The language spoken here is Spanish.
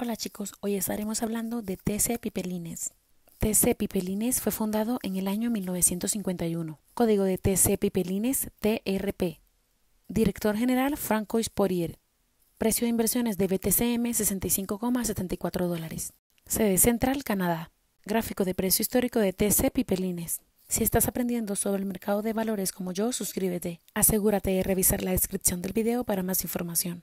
Hola chicos, hoy estaremos hablando de TC Pipelines. TC Pipelines fue fundado en el año 1951. Código de TC Pipelines TRP. Director General Franco Isporier. Precio de inversiones de BTCM 65,74 dólares. Sede Central, Canadá. Gráfico de precio histórico de TC Pipelines. Si estás aprendiendo sobre el mercado de valores como yo, suscríbete. Asegúrate de revisar la descripción del video para más información.